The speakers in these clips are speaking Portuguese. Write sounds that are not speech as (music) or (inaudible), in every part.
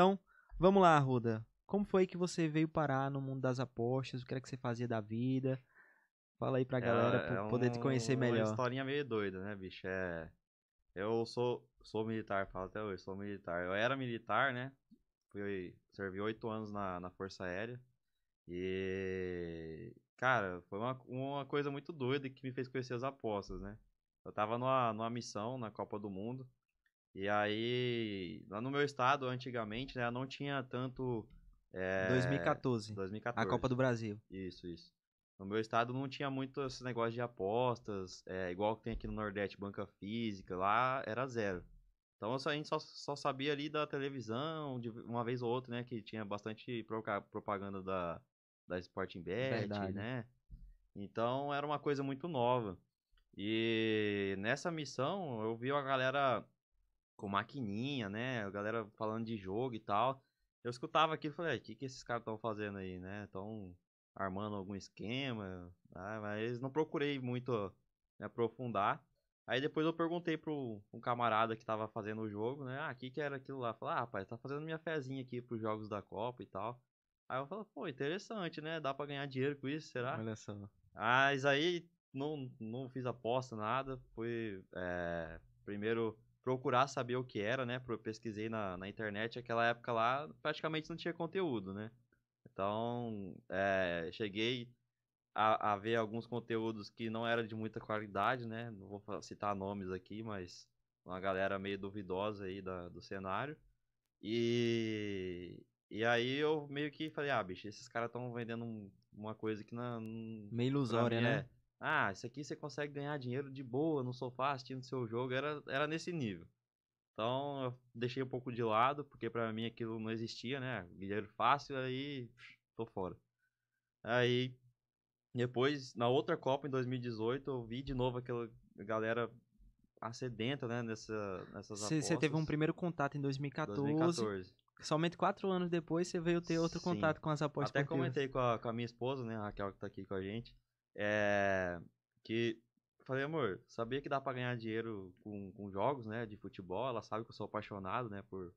Então, vamos lá, Ruda. Como foi que você veio parar no mundo das apostas? O que era que você fazia da vida? Fala aí pra é, galera pra é poder um, te conhecer melhor. É uma historinha meio doida, né, bicho? É. Eu sou, sou militar, falo até hoje, sou militar. Eu era militar, né? Fui, servi oito anos na, na Força Aérea. E. Cara, foi uma, uma coisa muito doida que me fez conhecer as apostas, né? Eu tava numa, numa missão na Copa do Mundo. E aí, lá no meu estado, antigamente, né, não tinha tanto. É, 2014. 2014. A Copa do Brasil. Isso, isso. No meu estado não tinha muito esse negócio de apostas, é, igual que tem aqui no Nordeste, banca física, lá era zero. Então a gente só, só sabia ali da televisão, de uma vez ou outra, né, que tinha bastante propaganda da, da Sporting Bet, Verdade. né? Então era uma coisa muito nova. E nessa missão eu vi a galera com maquininha, né? A galera falando de jogo e tal. Eu escutava aquilo e falei, o que, que esses caras estão fazendo aí, né? Estão armando algum esquema, ah, mas não procurei muito me aprofundar. Aí depois eu perguntei pro um camarada que tava fazendo o jogo, né? Ah, o que, que era aquilo lá? Falar, ah, rapaz, tá fazendo minha fezinha aqui pros jogos da Copa e tal. Aí eu falo, pô, interessante, né? Dá pra ganhar dinheiro com isso, será? Olha só. Mas aí não, não fiz aposta, nada. Foi. É, eh, primeiro procurar saber o que era, né? Eu pesquisei na, na internet, aquela época lá praticamente não tinha conteúdo, né? Então, é, cheguei a, a, ver alguns conteúdos que não era de muita qualidade, né? Não vou citar nomes aqui, mas uma galera meio duvidosa aí da, do cenário. E, e aí eu meio que falei, ah, bicho, esses caras estão vendendo uma coisa que não... Meio ilusória, é né? É, ah, isso aqui você consegue ganhar dinheiro de boa no sofá assistindo seu jogo. Era, era nesse nível. Então eu deixei um pouco de lado, porque para mim aquilo não existia, né? Dinheiro fácil, aí tô fora. Aí depois, na outra Copa em 2018, eu vi de novo aquela galera acedenta, né? Nessa, nessas apostas. Você teve um primeiro contato em 2014. 2014. Somente quatro anos depois você veio ter outro Sim. contato com as apostas. Até comentei com a, com a minha esposa, né? A Raquel que tá aqui com a gente. É, que falei, amor, sabia que dá para ganhar dinheiro com, com jogos, né? De futebol. Ela sabe que eu sou apaixonado, né? Por.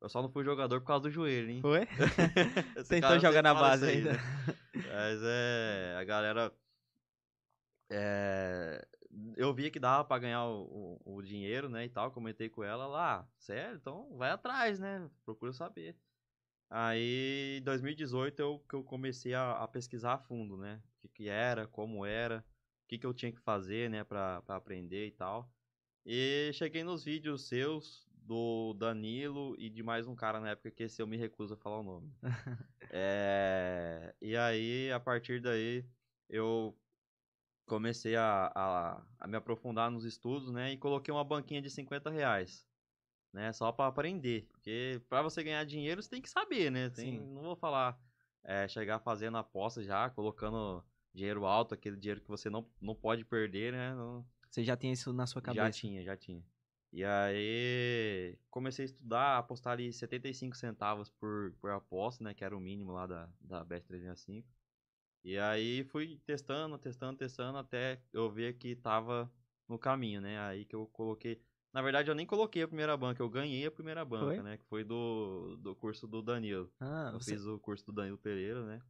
Eu só não fui jogador por causa do joelho, hein? Foi? (laughs) (laughs) Tentou jogar na base aí, né? ainda. Né? Mas (laughs) é. A galera. É, eu via que dava para ganhar o, o, o, dinheiro, né? E tal. Comentei com ela lá. Ah, sério? Então vai atrás, né? Procura saber. Aí, em 2018, eu, que eu comecei a, a, pesquisar a fundo, né? O que, que era, como era, o que, que eu tinha que fazer, né, para aprender e tal. E cheguei nos vídeos seus, do Danilo e de mais um cara na época que esse eu me recuso a falar o nome. (laughs) é, e aí, a partir daí, eu comecei a, a, a, me aprofundar nos estudos, né? E coloquei uma banquinha de 50 reais né? Só para aprender, porque para você ganhar dinheiro você tem que saber, né? Tem, não vou falar é, chegar fazendo aposta já, colocando dinheiro alto, aquele dinheiro que você não, não pode perder, né? Não... Você já tinha isso na sua cabeça? Já tinha, já tinha. E aí comecei a estudar, apostar ali 75 centavos por, por aposta, né? Que era o mínimo lá da, da Best 365. E aí fui testando, testando, testando, até eu ver que tava no caminho, né? Aí que eu coloquei. Na verdade, eu nem coloquei a primeira banca, eu ganhei a primeira banca, foi? né? Que foi do, do curso do Danilo. Ah, eu você... fiz o curso do Danilo Pereira, né?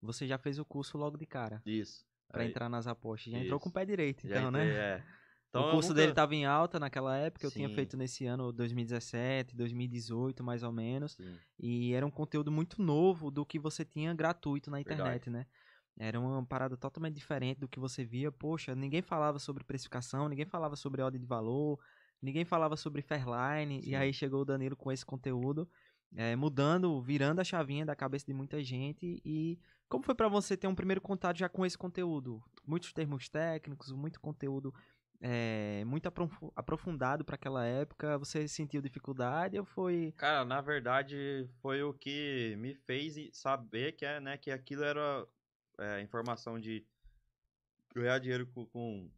Você já fez o curso logo de cara. Isso. Pra Aí. entrar nas apostas. Já Isso. entrou com o pé direito, então, né? entrei, né? É. (laughs) Então, o curso nunca... dele tava em alta naquela época, Sim. eu tinha feito nesse ano 2017, 2018, mais ou menos. Sim. E era um conteúdo muito novo do que você tinha gratuito na internet, Verdade. né? Era uma parada totalmente diferente do que você via. Poxa, ninguém falava sobre precificação, ninguém falava sobre ordem de valor, ninguém falava sobre Fairline, Sim. e aí chegou o Danilo com esse conteúdo, é, mudando, virando a chavinha da cabeça de muita gente. E como foi para você ter um primeiro contato já com esse conteúdo? Muitos termos técnicos, muito conteúdo é, muito aprofundado para aquela época. Você sentiu dificuldade ou foi. Cara, na verdade, foi o que me fez saber que, é, né, que aquilo era é, informação de ganhar dinheiro com, com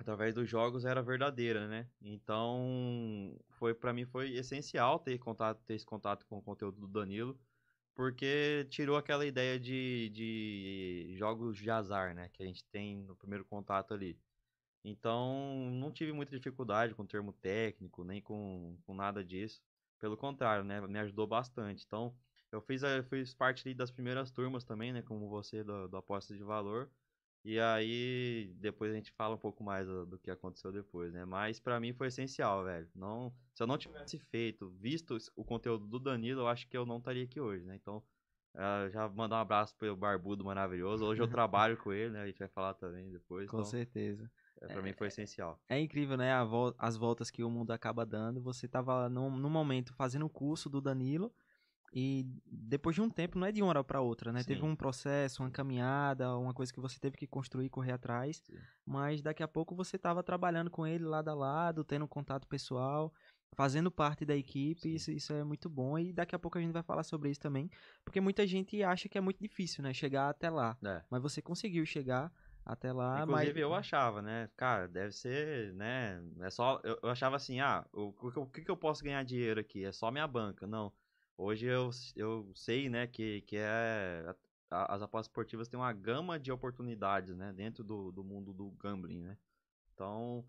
através dos jogos era verdadeira, né? Então, foi para mim foi essencial ter contato, ter esse contato com o conteúdo do Danilo, porque tirou aquela ideia de, de jogos de azar, né, que a gente tem no primeiro contato ali. Então, não tive muita dificuldade com o termo técnico, nem com, com nada disso. Pelo contrário, né, me ajudou bastante. Então, eu fiz, eu fiz parte das primeiras turmas também, né, como você, do, do Aposta de Valor. E aí, depois a gente fala um pouco mais do, do que aconteceu depois, né? Mas para mim foi essencial, velho. Não, se eu não tivesse feito, visto o conteúdo do Danilo, eu acho que eu não estaria aqui hoje, né? Então, ah, já mandar um abraço pro Barbudo maravilhoso. Hoje eu (laughs) trabalho com ele, né? A gente vai falar também depois. Com então, certeza. É, pra é, mim foi é, é, essencial. É incrível, né? Vo as voltas que o mundo acaba dando. Você tava no, no momento fazendo o curso do Danilo e depois de um tempo, não é de uma hora para outra, né? Sim. Teve um processo, uma caminhada, uma coisa que você teve que construir, correr atrás. Sim. Mas daqui a pouco você estava trabalhando com ele lado a lado, tendo contato pessoal, fazendo parte da equipe. Isso, isso é muito bom. E daqui a pouco a gente vai falar sobre isso também. Porque muita gente acha que é muito difícil, né? Chegar até lá. É. Mas você conseguiu chegar até lá. Inclusive, mas... eu achava, né? Cara, deve ser, né? É só. Eu, eu achava assim, ah, o, o, o que, que eu posso ganhar dinheiro aqui? É só minha banca. Não. Hoje eu, eu sei, né, que, que é, a, as apostas esportivas têm uma gama de oportunidades, né, dentro do, do mundo do gambling, né. Então,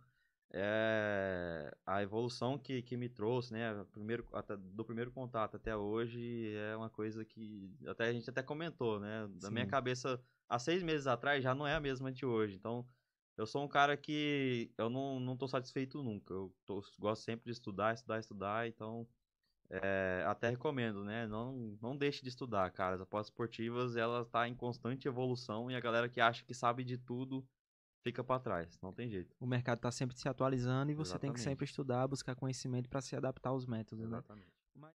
é, a evolução que, que me trouxe, né, primeiro, até, do primeiro contato até hoje é uma coisa que até a gente até comentou, né, da minha cabeça há seis meses atrás já não é a mesma de hoje, então eu sou um cara que eu não, não tô satisfeito nunca, eu tô, gosto sempre de estudar, estudar, estudar, então é, até recomendo, né? Não, não deixe de estudar, cara. As apostas esportivas, ela tá em constante evolução e a galera que acha que sabe de tudo fica para trás, não tem jeito. O mercado está sempre se atualizando e você Exatamente. tem que sempre estudar, buscar conhecimento para se adaptar aos métodos, né? Exatamente. né?